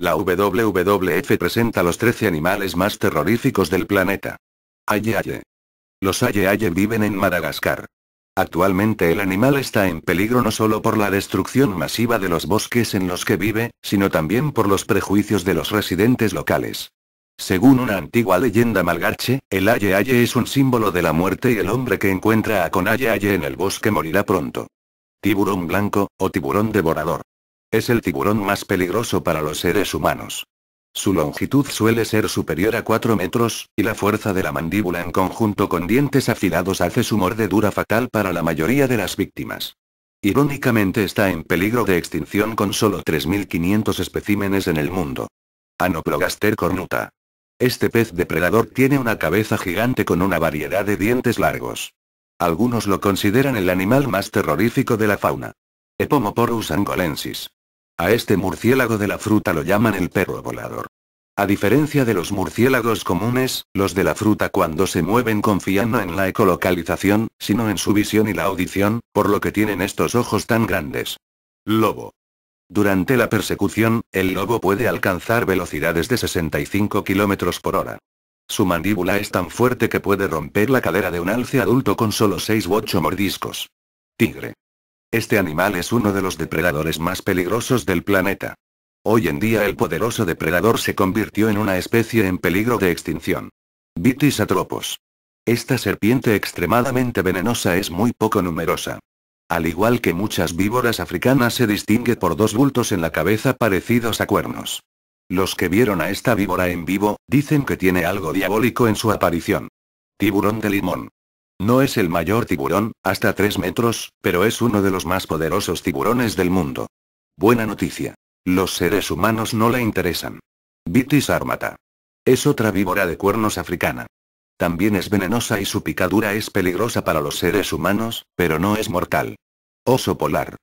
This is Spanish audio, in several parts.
La WWF presenta los 13 animales más terroríficos del planeta. Aye Aye. Los Aye Aye viven en Madagascar. Actualmente el animal está en peligro no solo por la destrucción masiva de los bosques en los que vive, sino también por los prejuicios de los residentes locales. Según una antigua leyenda malgache, el Aye Aye es un símbolo de la muerte y el hombre que encuentra a con Aye Aye en el bosque morirá pronto. Tiburón blanco, o tiburón devorador. Es el tiburón más peligroso para los seres humanos. Su longitud suele ser superior a 4 metros, y la fuerza de la mandíbula en conjunto con dientes afilados hace su mordedura fatal para la mayoría de las víctimas. Irónicamente está en peligro de extinción con solo 3.500 especímenes en el mundo. Anoplogaster cornuta. Este pez depredador tiene una cabeza gigante con una variedad de dientes largos. Algunos lo consideran el animal más terrorífico de la fauna. Epomoporus angolensis. A este murciélago de la fruta lo llaman el perro volador. A diferencia de los murciélagos comunes, los de la fruta cuando se mueven confían no en la ecolocalización, sino en su visión y la audición, por lo que tienen estos ojos tan grandes. Lobo. Durante la persecución, el lobo puede alcanzar velocidades de 65 km por hora. Su mandíbula es tan fuerte que puede romper la cadera de un alce adulto con solo 6 u 8 mordiscos. Tigre. Este animal es uno de los depredadores más peligrosos del planeta. Hoy en día el poderoso depredador se convirtió en una especie en peligro de extinción. Vitis atropos. Esta serpiente extremadamente venenosa es muy poco numerosa. Al igual que muchas víboras africanas se distingue por dos bultos en la cabeza parecidos a cuernos. Los que vieron a esta víbora en vivo, dicen que tiene algo diabólico en su aparición. Tiburón de limón. No es el mayor tiburón, hasta 3 metros, pero es uno de los más poderosos tiburones del mundo. Buena noticia. Los seres humanos no le interesan. Vitis armata. Es otra víbora de cuernos africana. También es venenosa y su picadura es peligrosa para los seres humanos, pero no es mortal. Oso polar.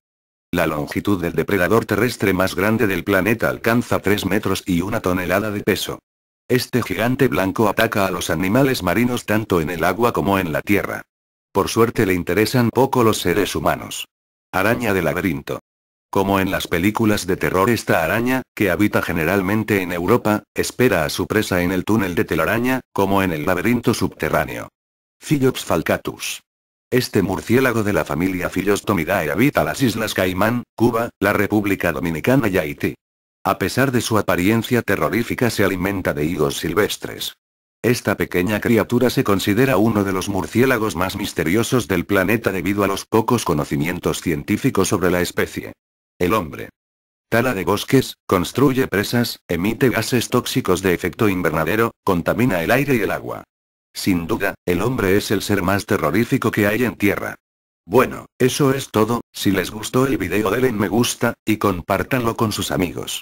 La longitud del depredador terrestre más grande del planeta alcanza 3 metros y una tonelada de peso. Este gigante blanco ataca a los animales marinos tanto en el agua como en la tierra. Por suerte le interesan poco los seres humanos. Araña de laberinto. Como en las películas de terror esta araña, que habita generalmente en Europa, espera a su presa en el túnel de telaraña, como en el laberinto subterráneo. Philops falcatus. Este murciélago de la familia Phillostomidae habita las Islas Caimán, Cuba, la República Dominicana y Haití. A pesar de su apariencia terrorífica se alimenta de higos silvestres. Esta pequeña criatura se considera uno de los murciélagos más misteriosos del planeta debido a los pocos conocimientos científicos sobre la especie. El hombre. Tala de bosques, construye presas, emite gases tóxicos de efecto invernadero, contamina el aire y el agua. Sin duda, el hombre es el ser más terrorífico que hay en Tierra. Bueno, eso es todo, si les gustó el video denle me gusta, y compártanlo con sus amigos.